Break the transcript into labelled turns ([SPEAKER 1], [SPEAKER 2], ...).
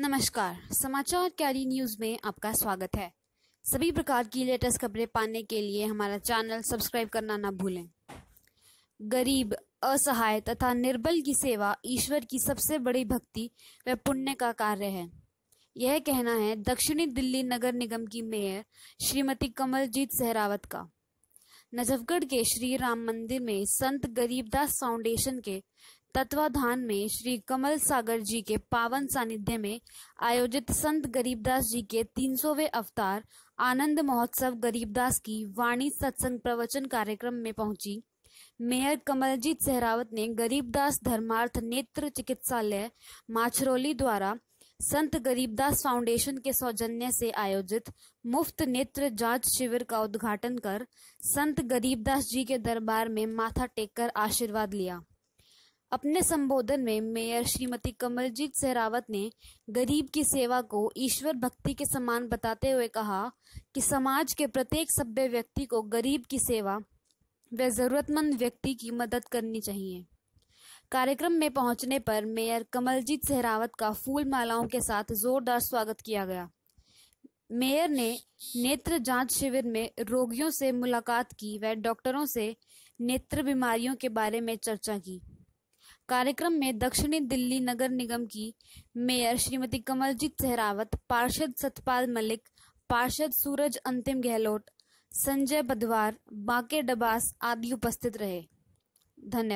[SPEAKER 1] नमस्कार समाचार carry news में आपका स्वागत है सभी प्रकार की लेटेस्ट खबरें पाने के लिए हमारा चैनल सब्सक्राइब करना ना भूलें गरीब असहाय तथा निर्बल की सेवा ईश्वर की सबसे बड़ी भक्ति व पुण्य का कार्य है यह कहना है दक्षिणी दिल्ली नगर निगम की मेयर श्रीमती कमलजीत सहरावत का नजफगढ़ के श्री राम मंदिर में संत गरीबदास फाउंडेशन के तत्वाधान में श्री कमल सागर जी के पावन सानिध्य में आयोजित संत गरीबदास जी के 300वें अवतार आनंद महोत्सव गरीबदास की वाणी सत्संग प्रवचन कार्यक्रम में पहुंची मेयर कमलजीत सहरावत ने गरीबदास धर्मार्थ नेत्र चिकित्सालय माछरौली द्वारा संत गरीबदास फाउंडेशन के सौजन्य से आयोजित मुफ्त नेत्र जांच शिविर का उद्घाटन कर संत गरीबदास जी के दरबार में माथा टेककर आशीर्वाद लिया अपने संबोधन में मेयर श्रीमती कमलजीत सहरावत ने गरीब की सेवा को ईश्वर भक्ति के समान बताते हुए कहा कि समाज के प्रत्येक सभ्य व्यक्ति को गरीब की सेवा व ज़रूरतमंद व्यक्ति की मदद करनी चाहिए कार्यक्रम में पहुंचने पर मेयर कमलजीत सहरावत का फूल मालाओं के साथ जोरदार स्वागत किया गया मेयर ने नेत्र जांच शिविर में रोगियों से मुलाकात की व डॉक्टरों से नेत्र बीमारियों के बारे में चर्चा की कार्यक्रम में दक्षिणी दिल्ली नगर निगम की मेयर श्रीमती कमलजीत सहरावत पार्षद सतपाल मलिक पार्षद सूरज अंतिम गहलोत संजय बधवार बांके डबास आदि उपस्थित रहे धन्यवाद